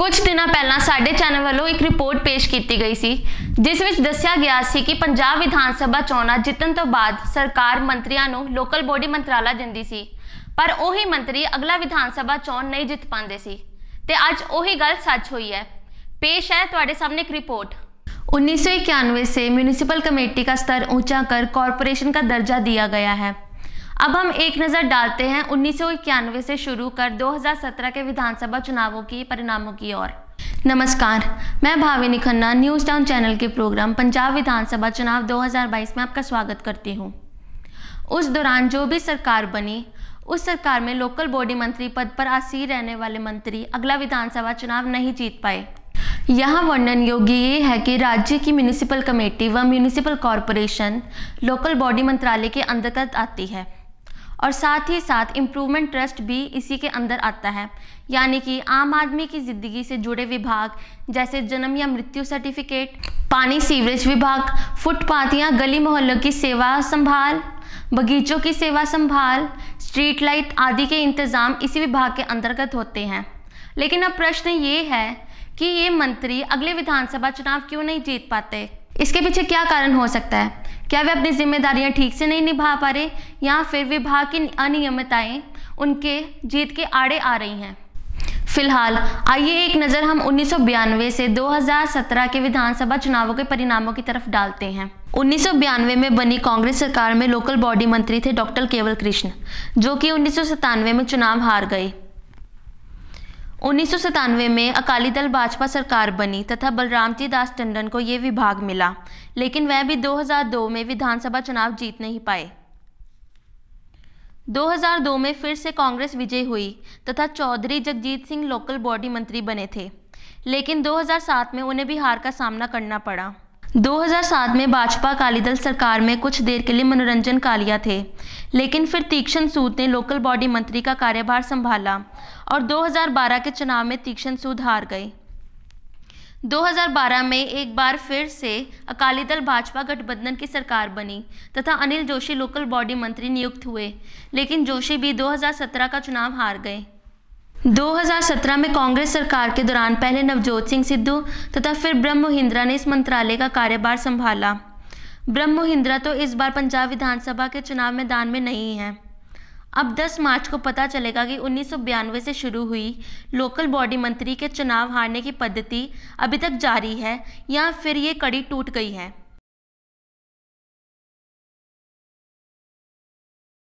ਕੁਝ ਦਿਨਾਂ ਪਹਿਲਾਂ ਸਾਡੇ ਚੈਨਲ ਵੱਲੋਂ ਇੱਕ ਰਿਪੋਰਟ ਪੇਸ਼ ਕੀਤੀ ਗਈ ਸੀ ਜਿਸ ਵਿੱਚ ਦੱਸਿਆ ਗਿਆ ਸੀ ਕਿ ਪੰਜਾਬ ਵਿਧਾਨ ਸਭਾ ਚੋਣਾਂ ਜਿੱਤਣ ਤੋਂ ਬਾਅਦ ਸਰਕਾਰ ਮੰਤਰੀਆਂ ਨੂੰ ਲੋਕਲ ਬੋਡੀ ਮੰਤਰਾਲਾ ਦਿੰਦੀ ਸੀ ਪਰ ਉਹੀ ਮੰਤਰੀ ਅਗਲਾ ਵਿਧਾਨ ਸਭਾ ਚੋਣ ਨਹੀਂ ਜਿੱਤ ਪਾਉਂਦੇ ਸੀ ਤੇ ਅੱਜ ਉਹੀ ਗੱਲ ਸੱਚ ਹੋਈ ਹੈ ਪੇਸ਼ ਹੈ ਤੁਹਾਡੇ ਸਾਹਮਣੇ ਇੱਕ ਰਿਪੋਰਟ 1991 ਸੇ ਮਿਊਨਿਸਪਲ ਕਮੇਟੀ ਦਾ ਸਤਰ ਉੱਚਾ ਕਰ ਕਾਰਪੋਰੇਸ਼ਨ ਦਾ ਦਰਜਾ ਦਿੱਤਾ ਗਿਆ ਹੈ अब हम एक नज़र डालते हैं उन्नीस से शुरू कर 2017 के विधानसभा चुनावों की परिणामों की ओर नमस्कार मैं Bhavini Khanna news town channel के प्रोग्राम पंजाब विधानसभा चुनाव 2022 में आपका स्वागत करती हूँ उस दौरान जो भी सरकार बनी उस सरकार में लोकल बॉडी मंत्री पद पर आसीर रहने वाले मंत्री अगला विधानसभा चुनाव नहीं जीत पाए यहाँ वर्णन योग्य ये है कि राज्य की म्यूनिसिपल कमेटी व म्यूनिसिपल कॉरपोरेशन लोकल बॉडी मंत्रालय के अंतर्गत आती है और साथ ही साथ इम्प्रूवमेंट ट्रस्ट भी इसी के अंदर आता है यानी कि आम आदमी की ज़िंदगी से जुड़े विभाग जैसे जन्म या मृत्यु सर्टिफिकेट पानी सीवरेज विभाग फुटपाथ या गली मोहल्लों की सेवा संभाल बगीचों की सेवा संभाल स्ट्रीट लाइट आदि के इंतज़ाम इसी विभाग के अंतर्गत होते हैं लेकिन अब प्रश्न ये है कि ये मंत्री अगले विधानसभा चुनाव क्यों नहीं जीत पाते इसके पीछे क्या कारण हो सकता है क्या वे अपनी जिम्मेदारियां ठीक से नहीं निभा पा रहे या फिर विभाग की अनियमितताएं उनके जीत के आड़े आ रही हैं फिलहाल आइए एक नज़र हम उन्नीस से 2017 के विधानसभा चुनावों के परिणामों की तरफ डालते हैं उन्नीस में बनी कांग्रेस सरकार में लोकल बॉडी मंत्री थे डॉक्टर केवल कृष्ण जो कि उन्नीस में चुनाव हार गए उन्नीस में अकाली दल भाजपा सरकार बनी तथा बलराम जी दास टंडन को ये विभाग मिला लेकिन वह भी 2002 में विधानसभा चुनाव जीत नहीं पाए 2002 में फिर से कांग्रेस विजयी हुई तथा चौधरी जगजीत सिंह लोकल बॉडी मंत्री बने थे लेकिन 2007 में उन्हें भी हार का सामना करना पड़ा 2007 में भाजपा अकाली दल सरकार में कुछ देर के लिए मनोरंजन कालिया थे लेकिन फिर तीक्ष्ण सूद ने लोकल बॉडी मंत्री का कार्यभार संभाला और 2012 के चुनाव में तीक्ष्ण सूद हार गए 2012 में एक बार फिर से अकाली दल भाजपा गठबंधन की सरकार बनी तथा अनिल जोशी लोकल बॉडी मंत्री नियुक्त हुए लेकिन जोशी भी 2017 का चुनाव हार गए 2017 में कांग्रेस सरकार के दौरान पहले नवजोत सिंह सिद्धू तथा फिर ब्रह्म महिंद्रा ने इस मंत्रालय का कार्यभार संभाला ब्रह्म महिंद्रा तो इस बार पंजाब विधानसभा के चुनाव मैदान में नहीं है अब 10 मार्च को पता चलेगा कि उन्नीस से शुरू हुई लोकल बॉडी मंत्री के चुनाव हारने की पद्धति अभी तक जारी है या फिर ये कड़ी टूट गई है